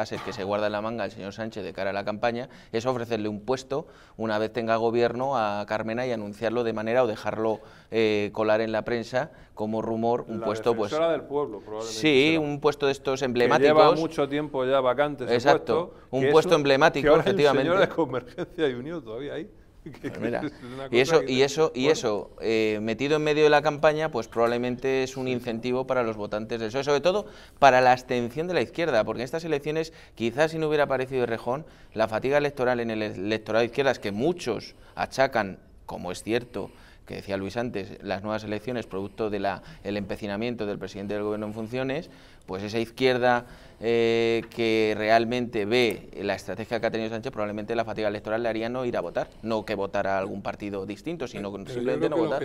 hacer que se guarda en la manga el señor Sánchez de cara a la campaña es ofrecerle un puesto una vez tenga gobierno a Carmena y anunciarlo de manera o dejarlo eh, colar en la prensa como rumor un puesto pues del pueblo probablemente sí un puesto de estos emblemáticos que lleva mucho tiempo ya vacante exacto un puesto emblemático que efectivamente señor de convergencia y unión todavía ahí pues y eso, y eso, y eso eh, metido en medio de la campaña, pues probablemente es un incentivo para los votantes de eso. sobre todo para la abstención de la izquierda, porque en estas elecciones, quizás si no hubiera aparecido Rejón, la fatiga electoral en el electorado de izquierdas, que muchos achacan, como es cierto, que decía Luis antes, las nuevas elecciones producto del el empecinamiento del presidente del gobierno en funciones, pues esa izquierda eh, que realmente ve la estrategia que ha tenido Sánchez, probablemente la fatiga electoral le haría no ir a votar, no que votara algún partido distinto, sino simplemente no votar.